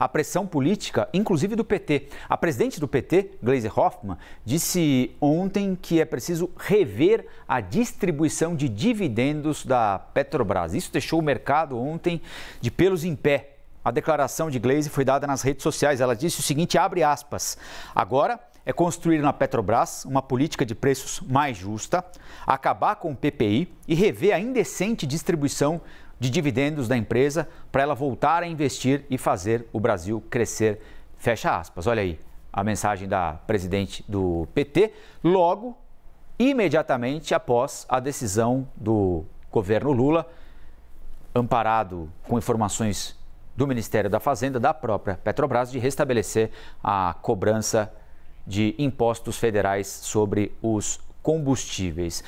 a pressão política, inclusive do PT. A presidente do PT, Gleisi Hoffmann, disse ontem que é preciso rever a distribuição de dividendos da Petrobras. Isso deixou o mercado ontem de pelos em pé. A declaração de Glaze foi dada nas redes sociais. Ela disse o seguinte, abre aspas, agora é construir na Petrobras uma política de preços mais justa, acabar com o PPI e rever a indecente distribuição de dividendos da empresa para ela voltar a investir e fazer o Brasil crescer. Fecha aspas. Olha aí a mensagem da presidente do PT, logo, imediatamente após a decisão do governo Lula, amparado com informações do Ministério da Fazenda, da própria Petrobras, de restabelecer a cobrança de impostos federais sobre os combustíveis.